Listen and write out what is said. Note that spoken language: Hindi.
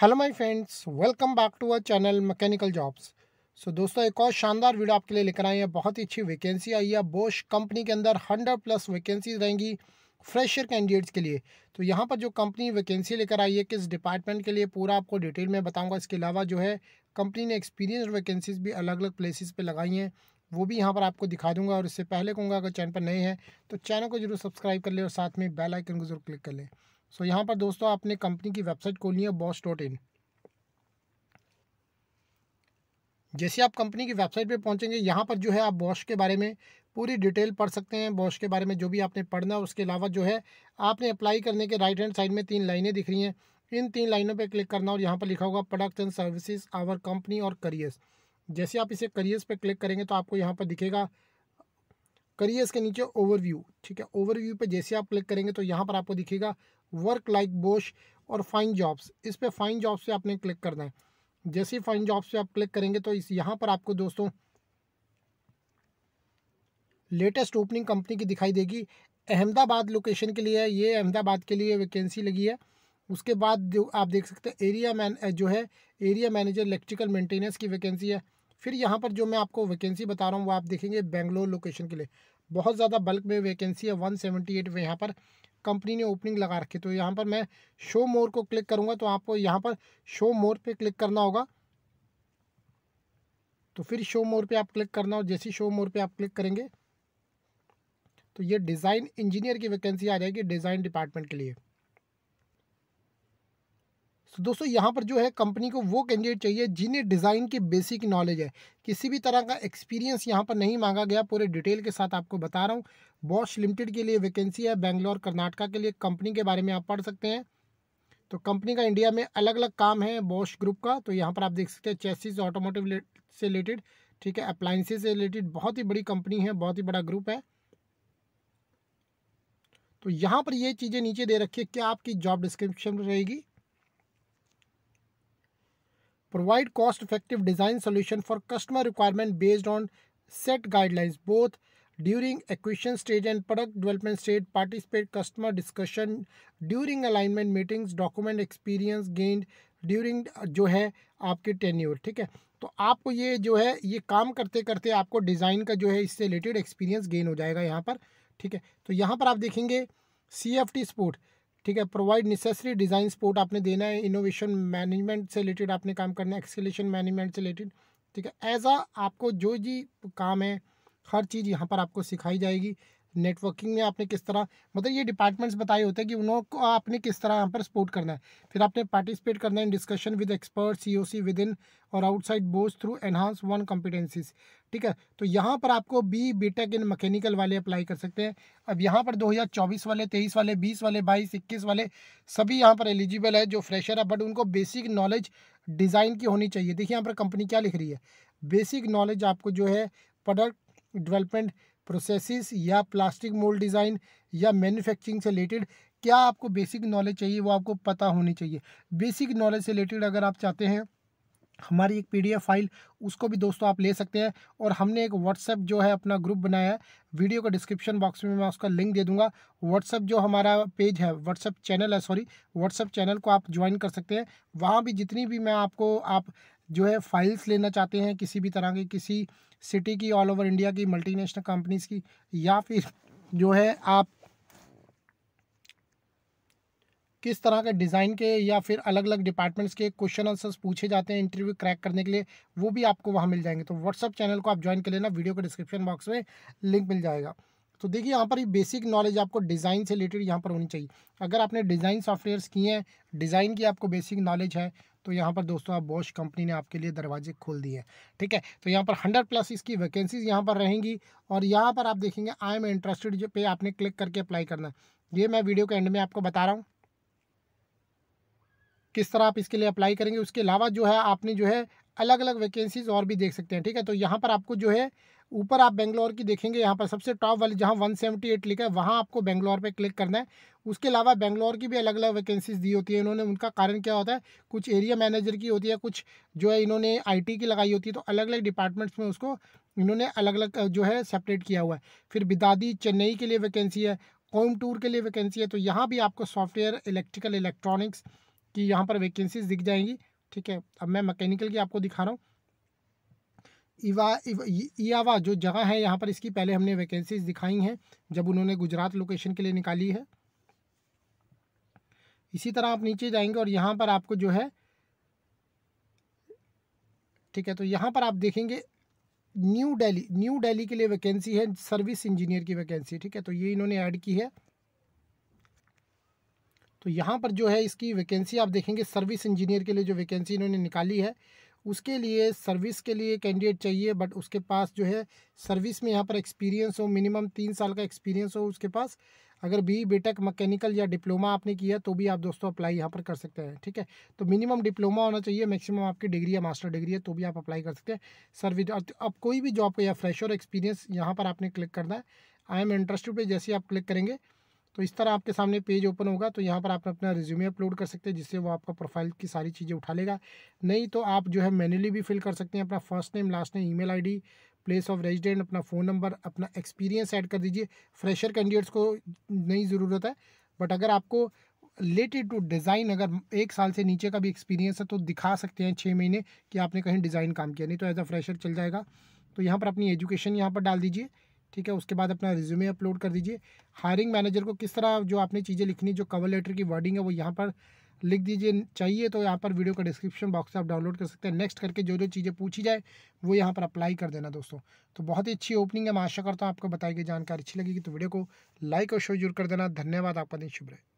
hello my friends welcome back to our channel mechanical jobs so दोस्तों एक और शानदार वीडियो आपके लिए लेकर आए हैं बहुत ही अच्छी वैकेंसी आई है बोश कंपनी के अंदर हंड्रेड प्लस वैकेंसीज रहेंगी फ्रेशर कैंडिडेट्स के लिए तो यहाँ पर जो कंपनी वैकेंसी लेकर आई है किस डिपार्टमेंट के लिए पूरा आपको डिटेल में बताऊँगा इसके अलावा जो है कंपनी ने एक्सपीरियंस वैकेंसीज भी अलग अलग प्लेसेज पर लगाई हैं वो भी यहाँ पर आपको दिखा दूंगा और इससे पहले कहूँगा अगर चैनल पर नए हैं तो चैनल को जरूर सब्सक्राइब कर लें और साथ में बेलाइकन को जरूर क्लिक कर लें सो so, यहाँ पर दोस्तों आपने कंपनी की वेबसाइट खोलनी है बॉस डॉट इन जैसे आप कंपनी की वेबसाइट पे पहुँचेंगे यहाँ पर जो है आप बॉश के बारे में पूरी डिटेल पढ़ सकते हैं बॉश के बारे में जो भी आपने पढ़ना है उसके अलावा जो है आपने अप्लाई करने के राइट हैंड साइड में तीन लाइनें दिख रही हैं इन तीन लाइनों पे क्लिक करना और यहाँ पर लिखा होगा product and services our company और करियर्स जैसे आप इसे करियर्स पर क्लिक करेंगे तो आपको यहाँ पर दिखेगा करियर्स के नीचे ओवरव्यू ठीक है ओवरव्यू पर जैसे आप क्लिक करेंगे तो यहाँ पर आपको दिखेगा वर्क लाइक बोश और फाइन जॉब्स इस पर फाइन जॉब्स पे आपने क्लिक करना है जैसे ही फाइन जॉब्स पे आप क्लिक करेंगे तो इस यहाँ पर आपको दोस्तों लेटेस्ट ओपनिंग कंपनी की दिखाई देगी अहमदाबाद लोकेशन के लिए ये अहमदाबाद के लिए वैकेंसी लगी है उसके बाद आप देख सकते हैं एरिया मैन जो है एरिया मैनेजर इलेक्ट्रिकल मेंटेनेंस की वैकेंसी है फिर यहाँ पर जो मैं आपको वैकेंसी बता रहा हूँ वो आप देखेंगे बेंगलोर लोकेशन के लिए बहुत ज़्यादा बल्क में वैकेंसी है वन सेवेंटी एट यहाँ पर कंपनी ने ओपनिंग लगा रखी तो यहाँ पर मैं शो मोर को क्लिक करूँगा तो आपको यहाँ पर शो मोर पे क्लिक करना होगा तो फिर शो मोर पे आप क्लिक करना हो जैसे शो मोर पे आप क्लिक करेंगे तो ये डिज़ाइन इंजीनियर की वैकेंसी आ जाएगी डिज़ाइन डिपार्टमेंट के लिए तो दोस्तों यहाँ पर जो है कंपनी को वो कैंडिडेट चाहिए जिन्हें डिज़ाइन की बेसिक नॉलेज है किसी भी तरह का एक्सपीरियंस यहाँ पर नहीं मांगा गया पूरे डिटेल के साथ आपको बता रहा हूँ बॉश लिमिटेड के लिए वैकेंसी है बेंगलोर कर्नाटका के लिए कंपनी के बारे में आप पढ़ सकते हैं तो कंपनी का इंडिया में अलग अलग काम है बॉश ग्रुप का तो यहाँ पर आप देख सकते हैं चेसिस ऑटोमोटिव से रिलेटेड ठीक है अप्लाइंसेज से रिलेटेड बहुत ही बड़ी कंपनी है बहुत ही बड़ा ग्रुप है तो यहाँ पर ये चीज़ें नीचे दे रखी है क्या आपकी जॉब डिस्क्रिप्शन रहेगी provide cost effective design solution for customer requirement based on set guidelines both during acquisition stage and product development stage participate customer discussion during alignment meetings document experience gained during जो है आपके टेन्योर ठीक है तो आपको ये जो है ये काम करते करते आपको डिज़ाइन का जो है इससे रिलेटेड एक्सपीरियंस गेन हो जाएगा यहाँ पर ठीक है तो यहाँ पर आप देखेंगे सी एफ टी स्पोर्ट ठीक है प्रोवाइड नेसेसरी डिज़ाइन सपोर्ट आपने देना है इनोवेशन मैनेजमेंट से रिलेटेड आपने काम करना है एक्सकेलेशन मैनेजमेंट से रिलेटेड ठीक है एज आ आपको जो जी काम है हर चीज़ यहाँ पर आपको सिखाई जाएगी नेटवर्किंग में आपने किस तरह मतलब ये डिपार्टमेंट्स बताए होते हैं कि उन को आपने किस तरह यहाँ पर सपोर्ट करना है फिर आपने पार्टिसिपेट करना है in discussion with expert C O C with in और outside bores through enhance one competencies ठीक है तो यहाँ पर आपको B B tech in mechanical वाले अप्लाई कर सकते हैं अब यहाँ पर दो हज़ार चौबीस वाले तेईस वाले बीस वाले बाईस इक्कीस वाले सभी यहाँ पर एलिजिबल है जो फ्रेशर है बट उनको बेसिक नॉलेज डिज़ाइन की होनी चाहिए देखिए यहाँ पर कंपनी क्या लिख रही है बेसिक नॉलेज आपको जो है प्रोडक्ट डेवलपमेंट प्रोसेसिस या प्लास्टिक मोल्ड डिज़ाइन या मैन्युफैक्चरिंग से रिलेटेड क्या आपको बेसिक नॉलेज चाहिए वो आपको पता होनी चाहिए बेसिक नॉलेज से रिलेटेड अगर आप चाहते हैं हमारी एक पीडीएफ फाइल उसको भी दोस्तों आप ले सकते हैं और हमने एक व्हाट्सएप जो है अपना ग्रुप बनाया है वीडियो का डिस्क्रिप्शन बॉक्स में मैं उसका लिंक दे दूंगा व्हाट्सएप जो हमारा पेज है व्हाट्सएप चैनल है सॉरी व्हाट्सएप चैनल को आप ज्वाइन कर सकते हैं वहाँ भी जितनी भी मैं आपको आप जो है फाइल्स लेना चाहते हैं किसी भी तरह की किसी सिटी की ऑल ओवर इंडिया की मल्टीनेशनल कंपनीज की या फिर जो है आप किस तरह के डिज़ाइन के या फिर अलग अलग डिपार्टमेंट्स के क्वेश्चन आंसर्स पूछे जाते हैं इंटरव्यू क्रैक करने के लिए वो भी आपको वहाँ मिल जाएंगे तो व्हाट्सअप चैनल को आप ज्वाइन कर लेना वीडियो के डिस्क्रिप्शन बॉक्स में लिंक मिल जाएगा तो देखिए यहाँ पर ये बेसिक नॉलेज आपको डिज़ाइन से रिलेटेड यहाँ पर होनी चाहिए अगर आपने डिज़ाइन सॉफ्टवेयर्स किए हैं डिज़ाइन की आपको बेसिक नॉलेज है तो यहाँ पर दोस्तों आप बॉश कंपनी ने आपके लिए दरवाजे खोल दिए हैं ठीक है तो यहाँ पर हंड्रेड प्लस इसकी वैकेंसीज यहाँ पर रहेंगी और यहाँ पर आप देखेंगे आई एम इंटरेस्टेड पे आपने क्लिक करके अप्लाई करना है ये मैं वीडियो के एंड में आपको बता रहा हूँ किस तरह आप इसके लिए अप्लाई करेंगे उसके अलावा जो है आपने जो है अलग अलग वैकेंसीज और भी देख सकते हैं ठीक है तो यहाँ पर आपको जो है ऊपर आप बेंगलोर की देखेंगे यहाँ पर सबसे टॉप वाली जहाँ 178 लिखा है वहाँ आपको बेंगलोर पे क्लिक करना है उसके अलावा बेंगलोर की भी अलग अलग वैकेंसीज दी होती है इन्होंने उनका कारण क्या होता है कुछ एरिया मैनेजर की होती है कुछ जो है इन्होंने आईटी की लगाई होती है तो अलग अलग डिपार्टमेंट्स में उसको इन्होंने अलग अलग जो है सेपरेट किया हुआ है फिर बिदादी चेन्नई के लिए वैकेंसी है कोम टूर के लिए वैकेंसी है तो यहाँ भी आपको सॉफ्टवेयर इलेक्ट्रिकल इलेक्ट्रॉनिक्स कि यहाँ पर वैकेंसीज दिख जाएंगी ठीक है अब मैं मैकेनिकल की आपको दिखा रहा हूँ इवा इवा जो जगह है यहाँ पर इसकी पहले हमने वैकेंसीज दिखाई हैं जब उन्होंने गुजरात लोकेशन के लिए निकाली है इसी तरह आप नीचे जाएंगे और यहाँ पर आपको जो है ठीक है तो यहाँ पर आप देखेंगे न्यू दिल्ली न्यू दिल्ली के लिए वैकेंसी है सर्विस इंजीनियर की वैकेंसी ठीक है तो ये इन्होंने ऐड की है तो यहाँ पर जो है इसकी वैकेंसी आप देखेंगे सर्विस इंजीनियर के लिए जो वैकेंसी इन्होंने निकाली है उसके लिए सर्विस के लिए कैंडिडेट चाहिए बट उसके पास जो है सर्विस में यहाँ पर एक्सपीरियंस हो मिनिमम तीन साल का एक्सपीरियंस हो उसके पास अगर बी बीटेक मैकेनिकल या डिप्लोमा आपने किया तो भी आप दोस्तों अप्लाई यहाँ पर कर सकते हैं ठीक है तो मिनिमम डिप्लोमा होना चाहिए मैक्सिमम आपकी डिग्री या मास्टर डिग्री है तो भी आप अप्लाई कर सकते हैं सर्विस अब कोई भी जॉब या फ्रेशर एक्सपीरियंस यहाँ पर आपने क्लिक करना है आई एम इंटरेस्टेड पे जैसे आप क्लिक करेंगे तो इस तरह आपके सामने पेज ओपन होगा तो यहाँ पर आप अपना रिज्यूमे अपलोड कर सकते हैं जिससे वो आपका प्रोफाइल की सारी चीज़ें उठा लेगा नहीं तो आप जो है मैनुअली भी फिल कर सकते हैं अपना first name last name email ID place of resident अपना फ़ोन नंबर अपना एक्सपीरियंस ऐड कर दीजिए फ्रेशर कैंडिडेट्स को नहीं ज़रूरत है बट अगर आपको रिलेटेड टू डिज़ाइन अगर एक साल से नीचे का भी एक्सपीरियंस है तो दिखा सकते हैं छः महीने कि आपने कहीं डिज़ाइन काम किया नहीं तो एज अ फ्रेशर चल जाएगा तो यहाँ पर अपनी एजुकेशन यहाँ पर डाल दीजिए ठीक है उसके बाद अपना रिज्यूमे अपलोड कर दीजिए हायरिंग मैनेजर को किस तरह जो आपने चीज़ें लिखनी जो कवर लेटर की वर्डिंग है वो यहाँ पर लिख दीजिए चाहिए तो यहाँ पर वीडियो का डिस्क्रिप्शन बॉक्स से आप डाउनलोड कर सकते हैं नेक्स्ट करके जो जो चीज़ें पूछी जाए वो यहाँ पर अप्लाई कर देना दोस्तों तो बहुत ही अच्छी ओपनिंग है मैं आशा करता हूँ आपको बताई गई जानकारी अच्छी लगेगी तो वीडियो को लाइक और शेयर जरूर कर देना धन्यवाद आपका दिन शुभ रहे